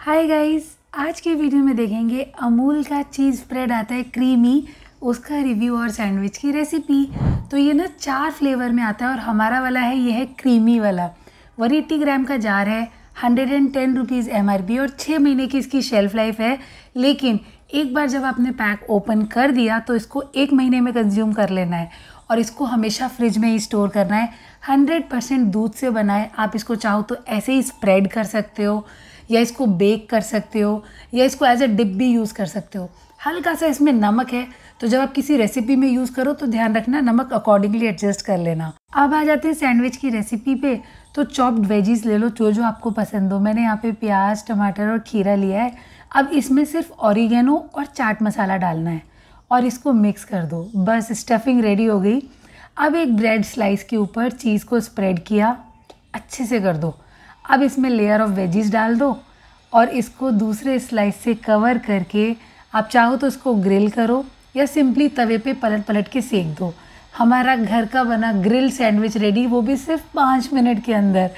hi guys आज के video में देखेंगे अमूल का चीज़ स्प्रेड आता है क्रीमी उसका रिव्यू और सैंडविच की रेसिपी तो ये ना चार फ्लेवर में आता है और हमारा वाला है ये है क्रीमी वाला वन एट्टी ग्राम का जार है हंड्रेड एंड टेन रुपीज़ एम और छः महीने की इसकी शेल्फ़ लाइफ है लेकिन एक बार जब आपने पैक ओपन कर दिया तो इसको एक महीने में कंज्यूम कर लेना है और इसको हमेशा फ्रिज में ही स्टोर करना है हंड्रेड परसेंट दूध से बनाए आप इसको चाहो तो ऐसे ही स्प्रेड कर सकते हो या इसको बेक कर सकते हो या इसको एज अ डिप भी यूज़ कर सकते हो हल्का सा इसमें नमक है तो जब आप किसी रेसिपी में यूज़ करो तो ध्यान रखना नमक अकॉर्डिंगली एडजस्ट कर लेना अब आ जाते हैं सैंडविच की रेसिपी पे तो चॉप्ड वेजीज ले लो जो जो आपको पसंद हो मैंने यहाँ पे प्याज टमाटर और खीरा लिया है अब इसमें सिर्फ ऑरिगेनो और चाट मसाला डालना है और इसको मिक्स कर दो बस स्टफिंग रेडी हो गई अब एक ब्रेड स्लाइस के ऊपर चीज़ को स्प्रेड किया अच्छे से कर दो अब इसमें लेयर ऑफ वेजीज डाल दो और इसको दूसरे स्लाइस से कवर करके आप चाहो तो इसको ग्रिल करो या सिंपली तवे पे पलट पलट के सेक दो हमारा घर का बना ग्रिल सैंडविच रेडी वो भी सिर्फ पाँच मिनट के अंदर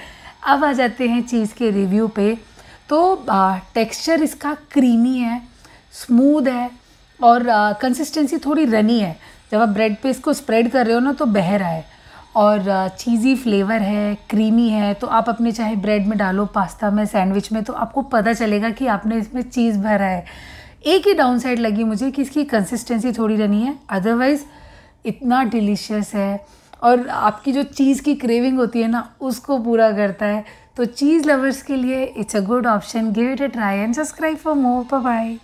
अब आ जाते हैं चीज़ के रिव्यू पे तो टेक्सचर इसका क्रीमी है स्मूद है और कंसिस्टेंसी थोड़ी रनी है जब आप ब्रेड पे इसको स्प्रेड कर रहे हो ना तो बह रहा है और चीज़ी फ्लेवर है क्रीमी है तो आप अपने चाहे ब्रेड में डालो पास्ता में सैंडविच में तो आपको पता चलेगा कि आपने इसमें चीज़ भरा है एक ही डाउन साइड लगी मुझे कि इसकी कंसिस्टेंसी थोड़ी रहनी है अदरवाइज़ इतना डिलीशियस है और आपकी जो चीज़ की क्रेविंग होती है ना उसको पूरा करता है तो चीज़ लवर्स के लिए it's a good option give it a try and subscribe for more bye